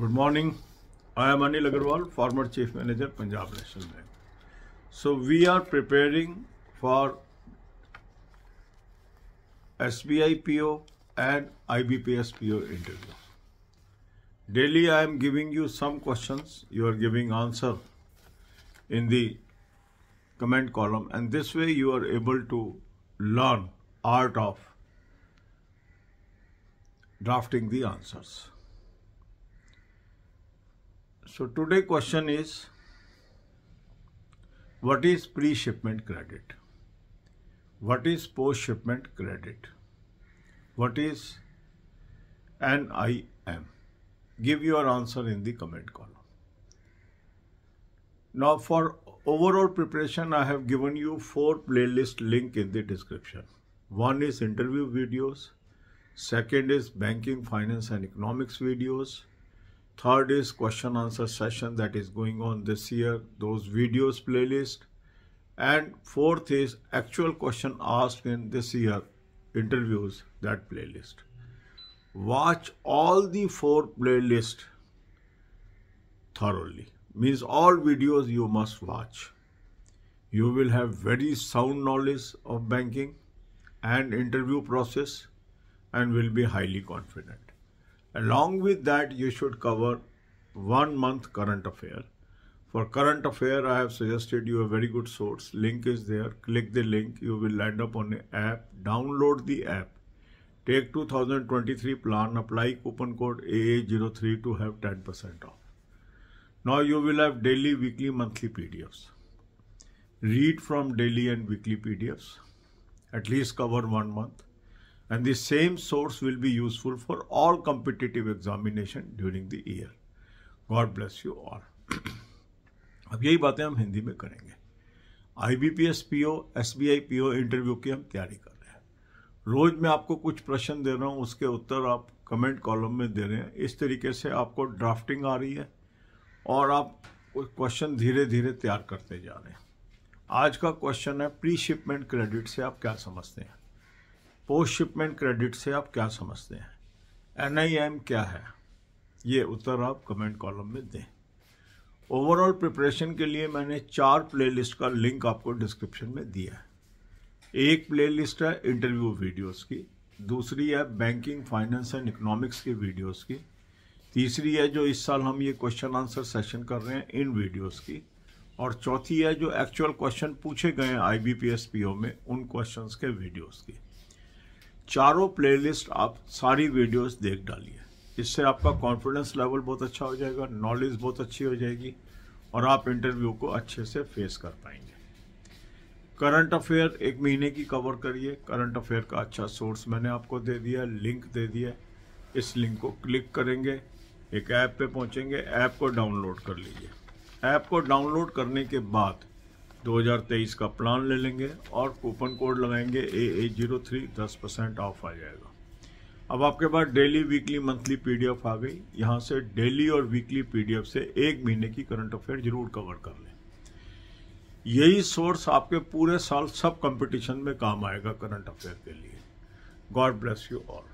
Good morning. I am Anil Agarwal, former Chief Manager, Punjab National Bank. So we are preparing for SBI PO and IBPS PO interview. Daily I am giving you some questions. You are giving answer in the comment column and this way you are able to learn art of drafting the answers. So today question is what is pre-shipment credit? What is post-shipment credit? What is NIM? Give your answer in the comment column. Now for overall preparation, I have given you four playlist link in the description. One is interview videos. Second is banking, finance and economics videos. Third is question answer session that is going on this year, those videos playlist. And fourth is actual question asked in this year, interviews, that playlist. Watch all the four playlists thoroughly. Means all videos you must watch. You will have very sound knowledge of banking and interview process and will be highly confident. Along with that, you should cover one month current affair. For current affair, I have suggested you a very good source. Link is there. Click the link. You will land up on the app. Download the app. Take 2023 plan. Apply coupon code AA03 to have 10% off. Now you will have daily, weekly, monthly PDFs. Read from daily and weekly PDFs. At least cover one month. and the same source will be useful for all competitive examination during the year. God bless you all. अब यही बातें हम हिंदी में करेंगे I B P S P O S B I P O interview की हम तैयारी कर रहे हैं रोज मैं आपको कुछ प्रश्न दे रहा हूँ उसके उत्तर आप कमेंट कॉलम में दे रहे हैं इस तरीके से आपको ड्राफ्टिंग आ रही है और आप क्वेश्चन धीरे धीरे तैयार करते जा रहे हैं आज का क्वेश्चन है प्री शिपमेंट क्रेडिट से आप क्या समझते हैं पोस्ट शिपमेंट क्रेडिट से आप क्या समझते हैं एन क्या है ये उत्तर आप कमेंट कॉलम में दें ओवरऑल प्रिपरेशन के लिए मैंने चार प्लेलिस्ट का लिंक आपको डिस्क्रिप्शन में दिया है एक प्लेलिस्ट है इंटरव्यू वीडियोस की दूसरी है बैंकिंग फाइनेंस एंड इकोनॉमिक्स की वीडियोस की तीसरी है जो इस साल हम ये क्वेश्चन आंसर सेशन कर रहे हैं इन वीडियोस की और चौथी है जो एक्चुअल क्वेश्चन पूछे गए हैं आई पीओ में उन क्वेश्चन के वीडियोज़ की चारों प्लेलिस्ट आप सारी वीडियोस देख डालिए इससे आपका कॉन्फिडेंस लेवल बहुत अच्छा हो जाएगा नॉलेज बहुत अच्छी हो जाएगी और आप इंटरव्यू को अच्छे से फेस कर पाएंगे करंट अफेयर एक महीने की कवर करिए करंट अफेयर का अच्छा सोर्स मैंने आपको दे दिया लिंक दे दिया इस लिंक को क्लिक करेंगे एक ऐप पे पहुंचेंगे ऐप को डाउनलोड कर लीजिए ऐप को डाउनलोड करने के बाद 2023 का प्लान ले लेंगे और कूपन कोड लगाएंगे ए ए जीरो थ्री दस परसेंट ऑफ आ जाएगा अब आपके पास डेली वीकली मंथली पीडीएफ आ गई यहाँ से डेली और वीकली पीडीएफ से एक महीने की करंट अफेयर जरूर कवर कर लें यही सोर्स आपके पूरे साल सब कंपटीशन में काम आएगा करंट अफेयर के लिए गॉड ब्लेस यू ऑल